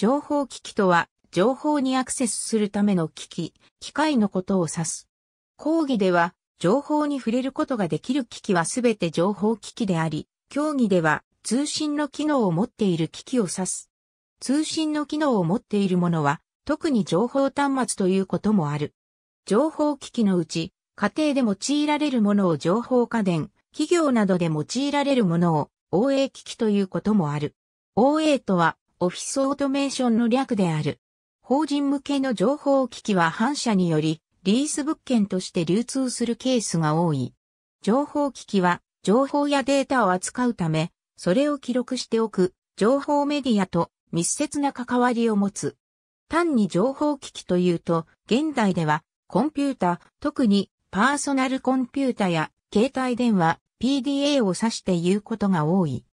情報機器とは、情報にアクセスするための機器、機械のことを指す。講義では、情報に触れることができる機器はすべて情報機器であり、競技では通信の機能を持っている機器を指す。通信の機能を持っているものは、特に情報端末ということもある。情報機器のうち、家庭で用いられるものを情報家電、企業などで用いられるものを、OA 機器ということもある。OA とは、オフィスオートメーションの略である。法人向けの情報機器は反射により、リース物件として流通するケースが多い。情報機器は、情報やデータを扱うため、それを記録しておく、情報メディアと密接な関わりを持つ。単に情報機器というと、現代では、コンピュータ、特にパーソナルコンピュータや携帯電話、PDA を指して言うことが多い。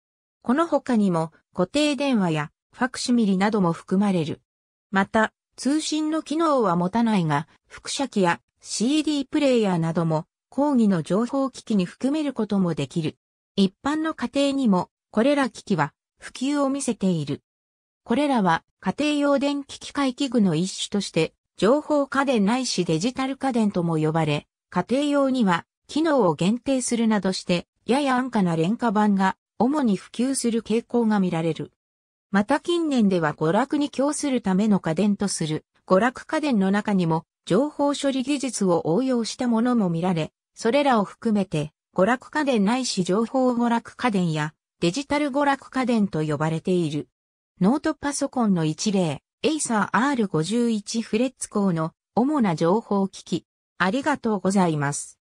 この他にも、固定電話やファクシミリなども含まれる。また、通信の機能は持たないが、複写機や CD プレイヤーなども講義の情報機器に含めることもできる。一般の家庭にもこれら機器は普及を見せている。これらは家庭用電気機械器具の一種として情報家電ないしデジタル家電とも呼ばれ、家庭用には機能を限定するなどしてやや安価な廉価版が主に普及する傾向が見られる。また近年では娯楽に供するための家電とする、娯楽家電の中にも、情報処理技術を応用したものも見られ、それらを含めて、娯楽家電ないし情報娯楽家電や、デジタル娯楽家電と呼ばれている。ノートパソコンの一例、エイサー R51 フレッツ校の主な情報機器。ありがとうございます。